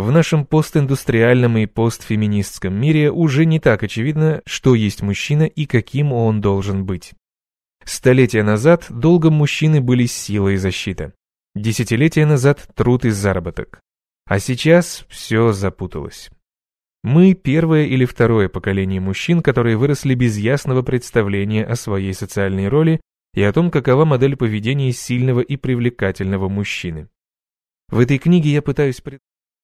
В нашем постиндустриальном и постфеминистском мире уже не так очевидно, что есть мужчина и каким он должен быть. Столетия назад долгом мужчины были сила и защита. Десятилетия назад труд и заработок. А сейчас все запуталось. Мы первое или второе поколение мужчин, которые выросли без ясного представления о своей социальной роли и о том, какова модель поведения сильного и привлекательного мужчины. В этой книге я пытаюсь...